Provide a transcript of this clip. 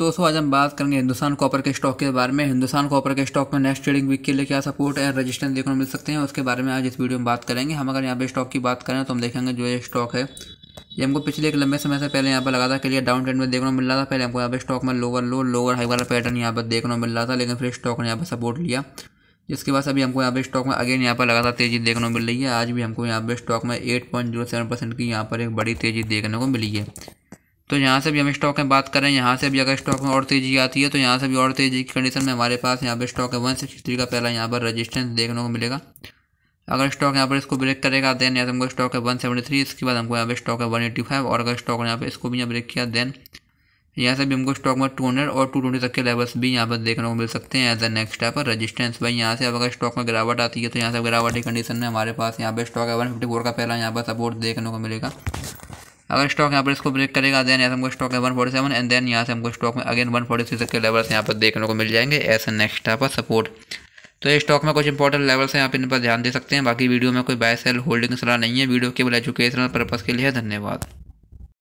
दोस्तों आज हम बात करेंगे हिंदुस्तान कॉपर के स्टॉक के बारे में हिंदुस्तान कॉपर के स्टॉक में नेक्स्ट ट्रेडिंग वीक के लिए क्या सपोर्ट एंड रजिस्टेंस देखने को मिल सकते हैं उसके बारे में आज इस वीडियो में बात करेंगे हम अगर यहाँ पे स्टॉक की बात करें तो हम देखेंगे जो ये स्टॉक है ये हमको पिछले एक लंबे समय से पहले यहाँ पर लगा था क्लियर डाउन ट्रेंड में देखने को मिल रहा था पहले हमको यहाँ पे स्टॉक में लोअर लो लोअर हाई वाला पैटर्न यहाँ पर देखने को मिल रहा था लेकिन फिर स्टॉक ने यहाँ पर सपोर्ट लिया जिसके बाद अभी हमको यहाँ पे स्टॉक में अगेन यहाँ पर लगातार तेज़ी देखने को मिल रही है आज भी हमको यहाँ पे स्टॉक में eight point zero seven percent की यहाँ पर एक बड़ी तेज़ी देखने को मिली है तो यहाँ से भी हम स्टॉक में बात करें यहाँ से भी अगर स्टॉक में और तेज़ी आती है तो यहाँ से भी और तेज़ी की कंडीशन में हमारे पास यहाँ पर स्टॉक है वन सिक्सटी थ्री का पहला यहाँ पर रजिस्टेंस देखने को मिलेगा अगर स्टॉक यहाँ पर इसको ब्रेक करेगा देन यहाँ से हमको स्टॉक है वन सेवेंटी थ्री इसके बाद हमको यहाँ पे स्टॉक है वन फाइव और अगर स्टॉक यहाँ पर इसको भी यहाँ ब्रेक किया देन यहाँ से भी हमको स्टॉक में टू हंड्रेड और टू ट्वेंटी तक के लेवल्स भी यहाँ पर देखने को मिल सकते हैं एज अ नेक्स्ट है पर रजिस्टेंस भाई यहाँ से अब अगर स्टॉक में गिरावट आती है तो यहाँ से गिरावट की कंडीशन में हमारे पास यहाँ पे स्टॉक है वन फिफ्टी फोर का पहला यहाँ पर सपोर्ट देखने को मिलेगा अगर स्टॉक यहाँ पर इसको ब्रेक करेगा देन ऐसे हमको स्टॉक है one forty seven and then यहाँ से हमको स्टॉक में अगेन वन फोर्टी सिक्स के लेवल्स यहाँ पर देखने को मिल जाएंगे ऐसे नेक्स्ट यहाँ पर सपोर्ट तो ये स्टॉक में कुछ इंपॉर्टेंट लेवल्स हैं आप इन पर ध्यान दे सकते हैं बाकी वीडियो में कोई बाय सेल होल्डिंग सलाह नहीं है वीडियो केवल एजुकेशनल पर्पज़ के लिए धन्यवाद